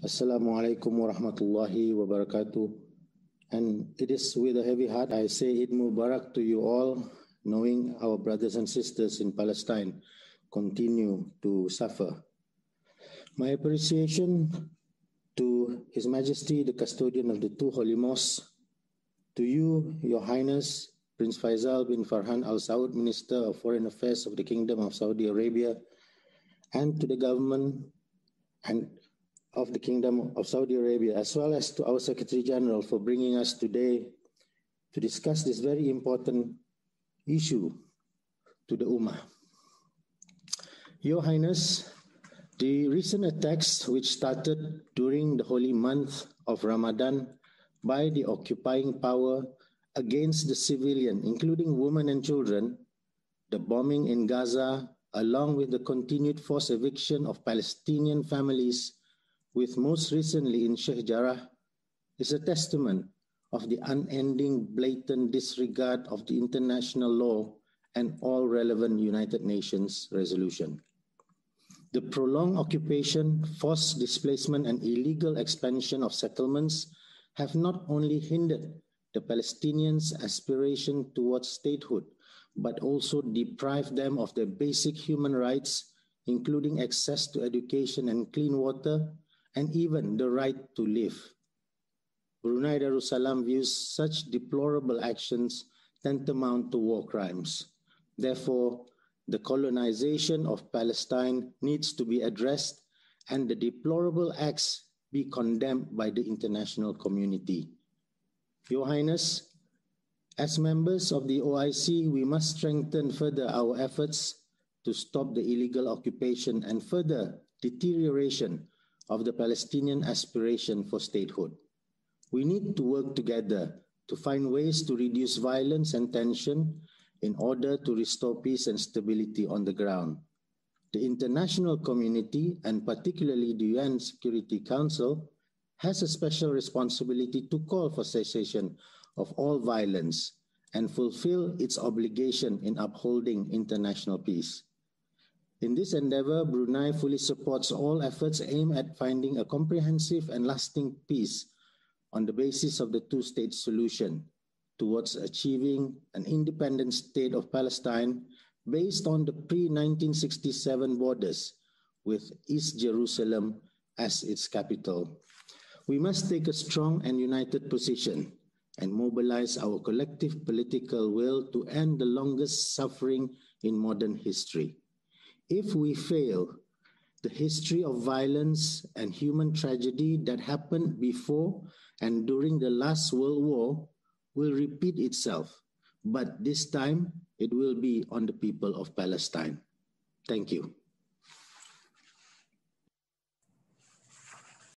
Assalamualaikum warahmatullahi wabarakatuh. And it is with a heavy heart I say Eid Mubarak to you all, knowing our brothers and sisters in Palestine continue to suffer. My appreciation to His Majesty, the custodian of the two holy mosques, to you, Your Highness, Prince Faisal bin Farhan Al Saud, Minister of Foreign Affairs of the Kingdom of Saudi Arabia, and to the government and of the Kingdom of Saudi Arabia, as well as to our Secretary General for bringing us today to discuss this very important issue to the Ummah. Your Highness, the recent attacks which started during the holy month of Ramadan by the occupying power against the civilian, including women and children, the bombing in Gaza, along with the continued forced eviction of Palestinian families with most recently in Sheikh Jarrah, is a testament of the unending blatant disregard of the international law and all relevant United Nations resolution. The prolonged occupation, forced displacement, and illegal expansion of settlements have not only hindered the Palestinians' aspiration towards statehood, but also deprived them of their basic human rights, including access to education and clean water, and even the right to live. Brunei Darussalam views such deplorable actions tantamount to war crimes. Therefore, the colonization of Palestine needs to be addressed and the deplorable acts be condemned by the international community. Your Highness, as members of the OIC, we must strengthen further our efforts to stop the illegal occupation and further deterioration of the Palestinian aspiration for statehood. We need to work together to find ways to reduce violence and tension in order to restore peace and stability on the ground. The international community, and particularly the UN Security Council, has a special responsibility to call for cessation of all violence and fulfill its obligation in upholding international peace. In this endeavor, Brunei fully supports all efforts aimed at finding a comprehensive and lasting peace on the basis of the two state solution towards achieving an independent state of Palestine based on the pre 1967 borders with East Jerusalem as its capital. We must take a strong and united position and mobilize our collective political will to end the longest suffering in modern history. If we fail, the history of violence and human tragedy that happened before and during the last World War will repeat itself, but this time it will be on the people of Palestine. Thank you.